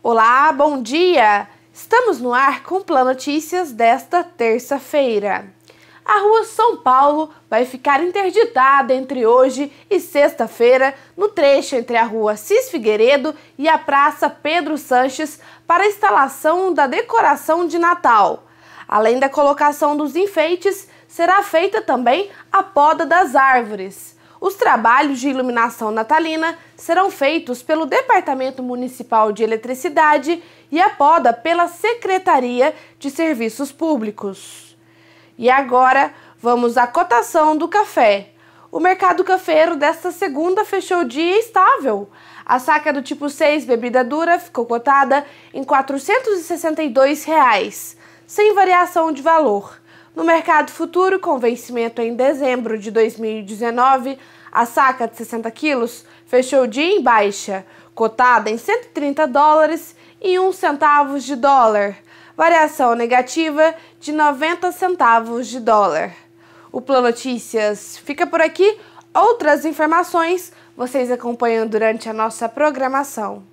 Olá, bom dia! Estamos no ar com o Plan Notícias desta terça-feira. A rua São Paulo vai ficar interditada entre hoje e sexta-feira no trecho entre a rua Cis Figueiredo e a Praça Pedro Sanches para a instalação da decoração de Natal. Além da colocação dos enfeites, será feita também a poda das árvores. Os trabalhos de iluminação natalina serão feitos pelo Departamento Municipal de Eletricidade e a poda pela Secretaria de Serviços Públicos. E agora vamos à cotação do café. O mercado cafeiro desta segunda fechou o dia estável. A saca do tipo 6, bebida dura, ficou cotada em R$ 462, reais, sem variação de valor. No mercado futuro, com vencimento em dezembro de 2019, a saca de 60 quilos fechou o dia em baixa, cotada em 130 dólares e 1 centavos de dólar, variação negativa de 90 centavos de dólar. O Plan Notícias fica por aqui. Outras informações vocês acompanham durante a nossa programação.